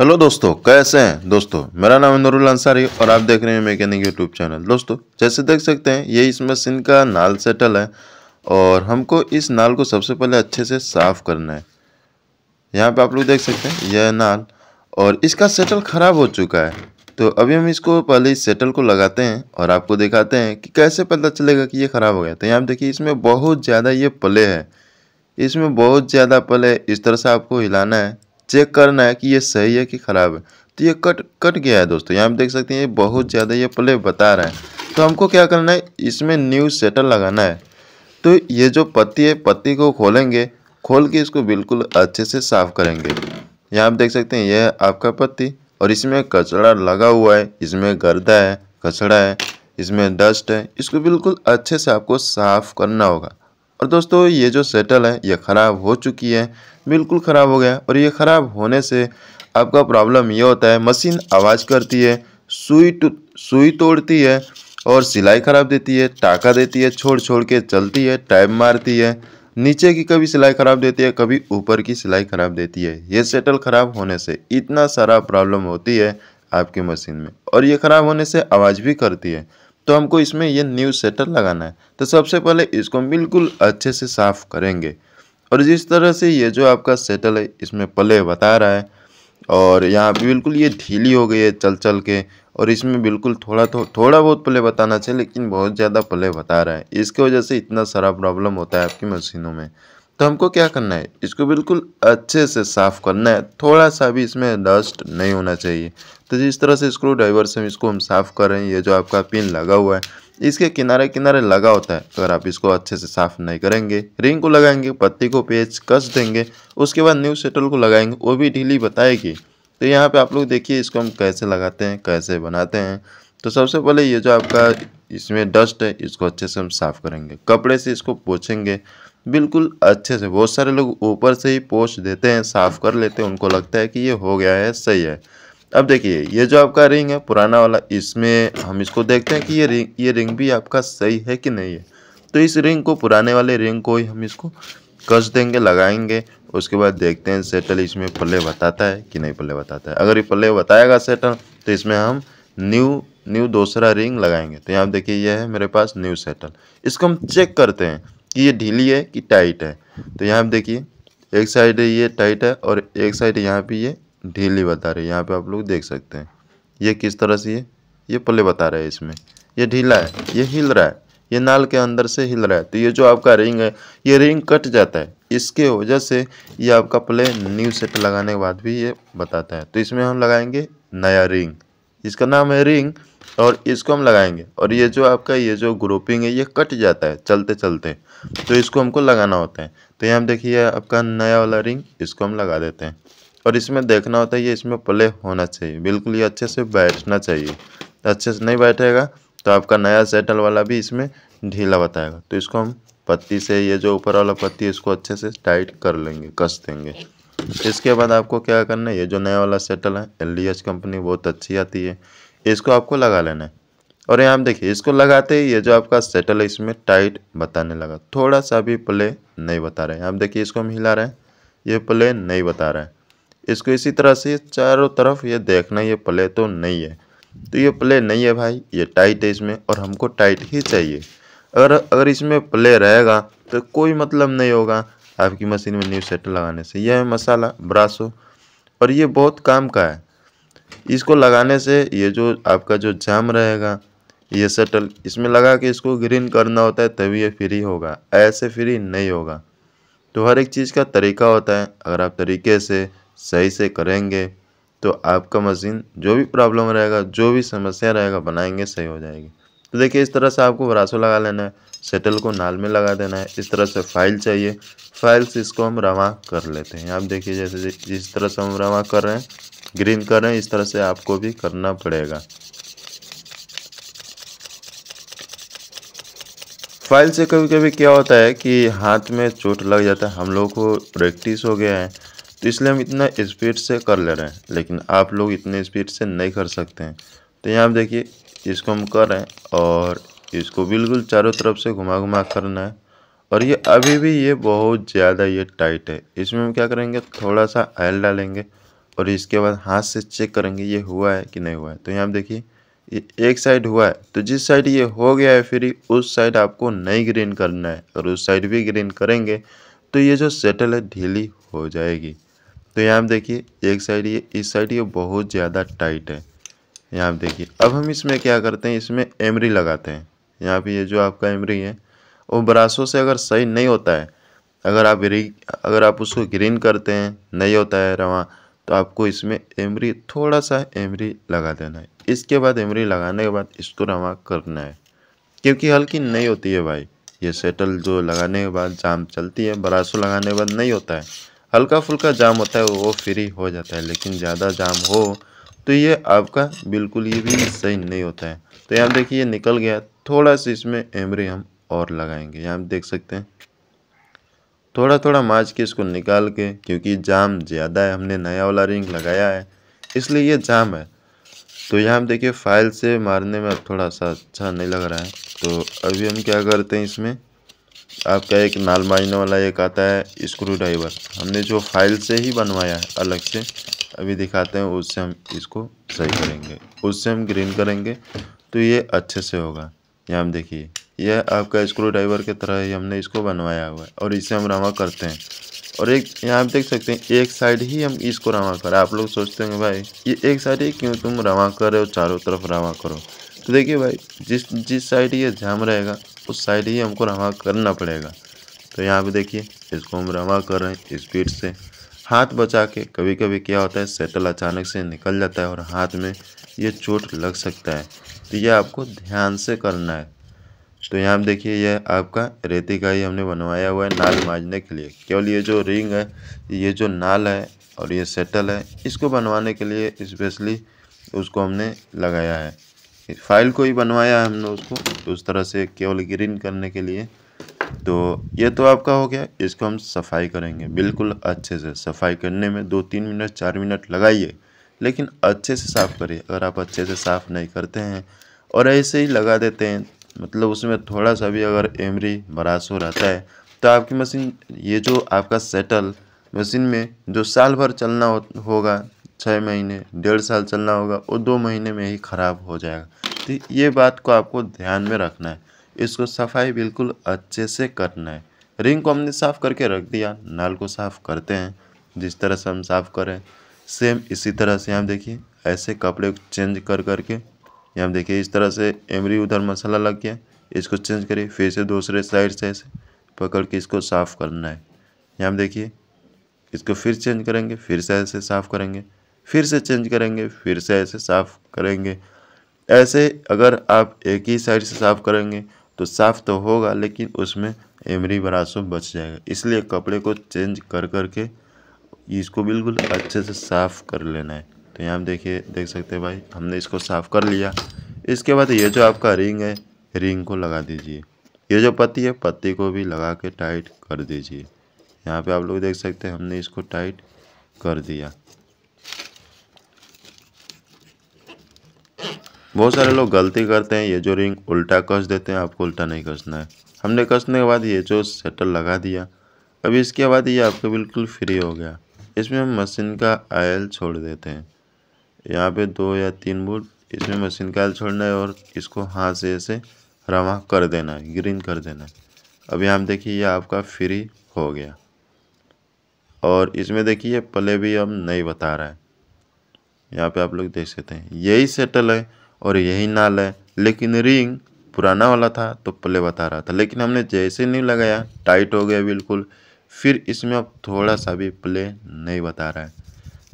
hello दोस्तों कैसे हैं दोस्तों मेरा नाम है नूरुल अंसारी और आप देख रहे हैं मैकेनिक यूट्यूब चैनल दोस्तों जैसे देख सकते हैं ये इस मशीन का नाल सेटल है और हमको इस नाल को सबसे पहले अच्छे से साफ़ करना है यहाँ पे आप लोग देख सकते हैं यह नाल और इसका सेटल ख़राब हो चुका है तो अभी हम इसको पहले इस सेटल को लगाते हैं और आपको दिखाते हैं कि कैसे पता चलेगा कि ये ख़राब हो गया तो यहाँ देखिए इसमें बहुत ज़्यादा ये पले है इसमें बहुत ज़्यादा पले इस तरह से आपको हिलाना है चेक करना है कि ये सही है कि ख़राब है तो ये कट कट गया है दोस्तों यहाँ पर देख सकते हैं ये बहुत ज़्यादा ये प्ले बता रहा है तो हमको क्या करना है इसमें न्यू सेटर लगाना है तो ये जो पत्ती है पत्ती को खोलेंगे खोल के इसको बिल्कुल अच्छे से साफ़ करेंगे यहाँ आप देख सकते हैं यह आपका पत्ती और इसमें कचरा लगा हुआ है इसमें गर्दा है कचरा है इसमें डस्ट है इसको बिल्कुल अच्छे से आपको साफ़ करना होगा और दोस्तों ये जो सेटल है ये ख़राब हो चुकी है बिल्कुल ख़राब हो गया और ये ख़राब होने से आपका प्रॉब्लम ये होता है मशीन आवाज़ करती है सुई टू सुई तोड़ती है और सिलाई ख़राब देती है टाका देती है छोड़ छोड़ के चलती है टाइम मारती है नीचे की कभी सिलाई ख़राब देती है कभी ऊपर की सिलाई ख़राब देती है ये सेटल ख़राब होने से इतना सारा प्रॉब्लम होती है आपकी मशीन में और ये ख़राब होने से आवाज़ भी करती है तो हमको इसमें ये न्यू सेटल लगाना है तो सबसे पहले इसको बिल्कुल अच्छे से साफ़ करेंगे और जिस तरह से ये जो आपका सेटल है इसमें पले बता रहा है और यहाँ बिल्कुल ये ढीली हो गई है चल चल के और इसमें बिल्कुल थोड़ा थो, थोड़ा बहुत पले बताना चाहिए लेकिन बहुत ज़्यादा पले बता रहा है इसकी वजह से इतना सारा प्रॉब्लम होता है आपकी मशीनों में तो हमको क्या करना है इसको बिल्कुल अच्छे से साफ़ करना है थोड़ा सा भी इसमें डस्ट नहीं होना चाहिए तो जिस तरह से स्क्रू ड्राइवर से इसको हम साफ़ कर रहे हैं ये जो आपका पिन लगा हुआ है इसके किनारे किनारे लगा होता है अगर आप इसको अच्छे से साफ नहीं करेंगे रिंग को लगाएंगे पत्ती को पेज कस देंगे उसके बाद न्यू सेटल को लगाएंगे वो भी ढीली बताएगी तो यहाँ पे आप लोग देखिए इसको हम कैसे लगाते हैं कैसे बनाते हैं तो सबसे पहले ये जो आपका इसमें डस्ट है इसको अच्छे से हम साफ़ करेंगे कपड़े से इसको पोछेंगे बिल्कुल अच्छे से बहुत सारे लोग ऊपर से ही पोछ देते हैं साफ़ कर लेते हैं उनको लगता है कि ये हो गया है सही है अब देखिए ये जो आपका रिंग है पुराना वाला इसमें हम इसको देखते हैं कि ये रिंग ये रिंग भी आपका सही है कि नहीं है तो इस रिंग को पुराने वाले रिंग को ही हम इसको कस देंगे लगाएंगे उसके बाद देखते हैं सेटल इसमें पल्ले बताता है कि नहीं पल्ले बताता है अगर ये पल्ले बताएगा सेटल तो इसमें हम न्यू न्यू दूसरा रिंग लगाएंगे तो यहाँ देखिए यह है मेरे पास न्यू सेटल इसको हम चेक करते हैं कि ये ढीली है कि टाइट है तो यहाँ देखिए एक साइड ये टाइट है और एक साइड यहाँ पे ये ढीली बता रही है यहाँ पे आप लोग देख सकते हैं ये किस तरह से ये ये पल्ले बता रहे हैं इसमें ये ढीला है ये हिल रहा है ये नाल के अंदर से हिल रहा है तो ये जो आपका रिंग है ये रिंग कट जाता है इसके वजह से ये आपका प्ले न्यू सेट लगाने के बाद भी ये बताता है तो इसमें हम लगाएंगे नया रिंग इसका नाम है रिंग और इसको हम लगाएंगे और ये जो आपका ये जो ग्रुपिंग है ये कट जाता है चलते चलते तो इसको हमको लगाना होता है तो यहाँ देखिए आपका नया वाला रिंग इसको हम लगा देते हैं और इसमें देखना होता है ये इसमें प्ले होना चाहिए बिल्कुल ये अच्छे से बैठना चाहिए तो अच्छे से नहीं बैठेगा तो आपका नया सेटल वाला भी इसमें ढीला बताएगा तो इसको हम पत्ती से ये जो ऊपर वाला पत्ती है इसको अच्छे से टाइट कर लेंगे कस देंगे इसके बाद आपको क्या करना है ये जो नया वाला सेटल है एल कंपनी बहुत अच्छी आती है इसको आपको लगा लेना है और यहाँ आप देखिए इसको लगाते ही ये जो आपका सेटल है इसमें टाइट बताने लगा थोड़ा सा भी प्ले नहीं बता रहे हैं आप देखिए इसको हम हिला रहे हैं ये प्ले नहीं बता रहे हैं इसको इसी तरह से चारों तरफ ये देखना ये प्ले तो नहीं है तो ये प्ले नहीं है भाई ये टाइट है इसमें और हमको टाइट ही चाहिए अगर अगर इसमें प्ले रहेगा तो कोई मतलब नहीं होगा आपकी मशीन में न्यू सेट लगाने से यह है मसाला ब्रासो और ये बहुत काम का है इसको लगाने से ये जो आपका जो जाम रहेगा ये सेटल इसमें लगा के इसको ग्रीन करना होता है तभी ये फ्री होगा ऐसे फ्री नहीं होगा तो हर एक चीज़ का तरीका होता है अगर आप तरीके से सही से करेंगे तो आपका मशीन जो भी प्रॉब्लम रहेगा जो भी समस्या रहेगा बनाएंगे सही हो जाएगी तो देखिए इस तरह से आपको ब्रासो लगा लेना है सेटल को नाल में लगा देना है इस तरह से फाइल चाहिए फाइल से इसको हम रवा कर लेते हैं आप देखिए जैसे जिस तरह से हम रवा कर रहे हैं ग्रीन कर रहे हैं इस तरह से आपको भी करना पड़ेगा फाइल से कभी कभी क्या होता है कि हाथ में चोट लग जाता है हम लोग को प्रैक्टिस हो गया है तो इसलिए हम इतना स्पीड से कर ले रहे हैं लेकिन आप लोग इतने स्पीड से नहीं कर सकते हैं तो यहाँ आप देखिए इसको हम कर रहे हैं और इसको बिल्कुल चारों तरफ से घुमा घुमा करना है और ये अभी भी ये बहुत ज़्यादा ये टाइट है इसमें हम क्या करेंगे थोड़ा सा आयल डालेंगे और इसके बाद हाथ से चेक करेंगे ये हुआ है कि नहीं हुआ है तो यहाँ देखिए ये एक साइड हुआ है तो जिस साइड ये हो गया है फिर उस साइड आपको नहीं ग्रीन करना है और उस साइड भी ग्रीन करेंगे तो ये जो सेटल है ढीली हो जाएगी तो यहाँ पर देखिए एक साइड ये इस साइड ये बहुत ज़्यादा टाइट है यहाँ पर देखिए अब हम इसमें क्या करते हैं इसमें एमरी लगाते हैं यहाँ पे ये जो आपका एमरी है वो ब्रासों से अगर सही नहीं होता है अगर आप री अगर आप उसको ग्रीन करते हैं नहीं होता है रवा तो आपको इसमें एमरी थोड़ा सा एमरी लगा देना है इसके बाद एमरी लगाने के बाद इसको रवा करना है क्योंकि हल्की नहीं होती है भाई ये सेटल जो लगाने के बाद जाम चलती है ब्रासो लगाने के बाद नहीं होता है हल्का फुल्का जाम होता है वो फ्री हो जाता है लेकिन ज़्यादा जाम हो तो ये आपका बिल्कुल ये भी सही नहीं होता है तो यहाँ देखिए निकल गया थोड़ा सा इसमें एमरी हम और लगाएंगे यहाँ देख सकते हैं थोड़ा थोड़ा माच के इसको निकाल के क्योंकि जाम ज़्यादा है हमने नया वाला रिंग लगाया है इसलिए ये जाम है तो यहाँ देखिए फाइल से मारने में अब थोड़ा सा अच्छा नहीं लग रहा है तो अभी हम क्या करते हैं इसमें आपका एक नाल मारने वाला एक आता है स्क्रू ड्राइवर हमने जो फाइल से ही बनवाया है अलग से अभी दिखाते हैं उससे हम इसको सही करेंगे उससे हम ग्रीन करेंगे तो ये अच्छे से होगा यहाँ हम देखिए यह आपका स्क्रू ड्राइवर की तरह ही हमने इसको बनवाया हुआ है और इसे हम रवा करते हैं और एक यहाँ आप देख सकते हैं एक साइड ही हम इसको रवा करें आप लोग सोचते होंगे भाई ये एक साइड ही क्यों तुम रवा करो चारों तरफ रवा करो तो देखिए भाई जिस जिस साइड ये जाम रहेगा उस साइड ही हमको रवा करना पड़ेगा तो यहाँ पे देखिए इसको हम रवा कर रहे हैं स्पीड से हाथ बचा के कभी कभी क्या होता है सेटल अचानक से निकल जाता है और हाथ में ये चोट लग सकता है तो ये आपको ध्यान से करना है तो यहाँ देखिए यह आपका रेती का ही हमने बनवाया हुआ है नाल माजने के लिए केवल ये जो रिंग है ये जो नाल है और ये सेटल है इसको बनवाने के लिए स्पेशली उसको हमने लगाया है फाइल को ही बनवाया हमने उसको तो उस तरह से केवल ग्रीन करने के लिए तो ये तो आपका हो गया इसको हम सफाई करेंगे बिल्कुल अच्छे से सफाई करने में दो तीन मिनट चार मिनट लगाइए लेकिन अच्छे से साफ़ करिए अगर आप अच्छे से साफ़ नहीं करते हैं और ऐसे ही लगा देते हैं मतलब उसमें थोड़ा सा भी अगर एमरी बरासो रहता है तो आपकी मशीन ये जो आपका सेटल मशीन में जो साल भर चलना हो, होगा छः महीने डेढ़ साल चलना होगा वो दो महीने में ही ख़राब हो जाएगा तो ये बात को आपको ध्यान में रखना है इसको सफाई बिल्कुल अच्छे से करना है रिंग को हमने साफ़ करके रख दिया नल को साफ़ करते हैं जिस तरह से हम साफ़ करें सेम इसी तरह से हम देखिए ऐसे कपड़े चेंज कर करके यहाँ देखिए इस तरह से एमरी उधर मसाला लग गया इसको चेंज करिए फिर से दूसरे साइड से ऐसे पकड़ के इसको साफ़ करना है यहाँ देखिए इसको फिर चेंज करेंगे फिर से ऐसे साफ़ करेंगे फिर से चेंज करेंगे फिर से ऐसे साफ़ करेंगे ऐसे अगर आप एक ही साइड से साफ़ करेंगे तो साफ़ तो होगा लेकिन उसमें एमरी बरासो बच जाएगा इसलिए कपड़े को चेंज कर कर के इसको बिल्कुल अच्छे से साफ़ कर लेना है तो यहाँ देखिए देख सकते हैं भाई हमने इसको साफ़ कर लिया इसके बाद ये जो आपका रिंग है रिंग को लगा दीजिए ये जो पत्ती है पत्ती को भी लगा के टाइट कर दीजिए यहाँ पे आप लोग देख सकते हैं हमने इसको टाइट कर दिया बहुत सारे लोग गलती करते हैं ये जो रिंग उल्टा कस देते हैं आपको उल्टा नहीं कसना है हमने कसने के बाद ये जो सेटल लगा दिया अब इसके बाद ये आपका बिल्कुल फ्री हो गया इसमें हम मशीन का आयल छोड़ देते हैं यहाँ पे दो या तीन बूट इसमें मशीन का आयल छोड़ना है और इसको हाथ से ऐसे रवा कर देना है ग्रीन कर देना है अब यहाँ देखिए ये आपका फ्री हो गया और इसमें देखिए पले भी हम नहीं बता रहा है यहाँ पे आप लोग देख सकते हैं यही सेटल है और यही नाल है लेकिन रिंग पुराना वाला था तो प्ले बता रहा था लेकिन हमने जैसे नहीं लगाया टाइट हो गया बिल्कुल फिर इसमें अब थोड़ा सा भी प्ले नहीं बता रहा है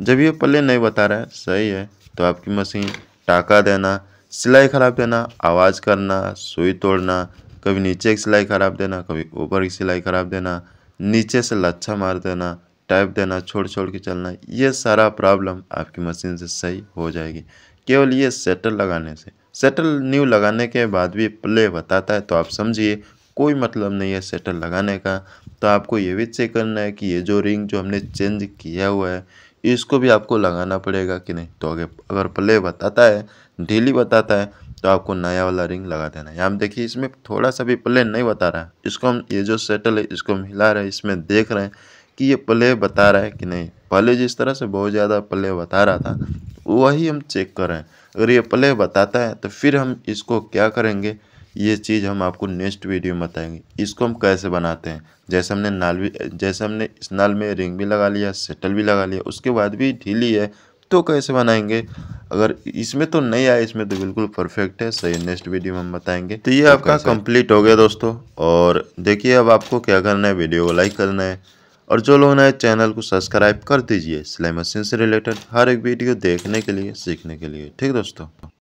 जब ये प्ले नहीं बता रहा है सही है तो आपकी मशीन टाका देना सिलाई ख़राब देना आवाज़ करना सुई तोड़ना कभी नीचे की सिलाई ख़राब देना कभी ऊपर की सिलाई ख़राब देना नीचे से लच्छा मार देना टाइप देना छोड़ छोड़ के चलना ये सारा प्रॉब्लम आपकी मशीन से सही हो जाएगी केवल ये सेटल लगाने से सेटल न्यू लगाने के बाद भी प्ले बताता है तो आप समझिए कोई मतलब नहीं है सेटल लगाने का तो आपको ये भी चेक करना है कि ये जो रिंग जो हमने चेंज किया हुआ है इसको भी आपको लगाना पड़ेगा कि नहीं तो अगर अगर प्ले बताता है ढीली बताता है तो आपको नया वाला रिंग लगा देना है यहाँ देखिए इसमें थोड़ा सा भी प्ले नहीं बता रहा है इसको हम ये जो सेटल है इसको हम हिला रहे हैं इसमें देख रहे हैं कि ये प्ले बता रहा है कि नहीं पहले जिस तरह से बहुत ज़्यादा प्ले बता रहा था वही हम चेक कर रहे हैं अगर ये प्ले बताता है तो फिर हम इसको क्या करेंगे ये चीज़ हम आपको नेक्स्ट वीडियो में बताएंगे इसको हम कैसे बनाते हैं जैसे हमने नाल भी जैसे हमने इस नाल में रिंग भी लगा लिया सेटल भी लगा लिया उसके बाद भी ढीली है तो कैसे बनाएंगे अगर इसमें तो नहीं आया इसमें तो बिल्कुल परफेक्ट है सही नेक्स्ट वीडियो में हम बताएंगे तो ये तो आपका कंप्लीट हो गया दोस्तों और देखिए अब आपको क्या करना है वीडियो को लाइक करना है और जो लोग नए चैनल को सब्सक्राइब कर दीजिए सिलाई मशीन से रिलेटेड हर एक वीडियो देखने के लिए सीखने के लिए ठीक दोस्तों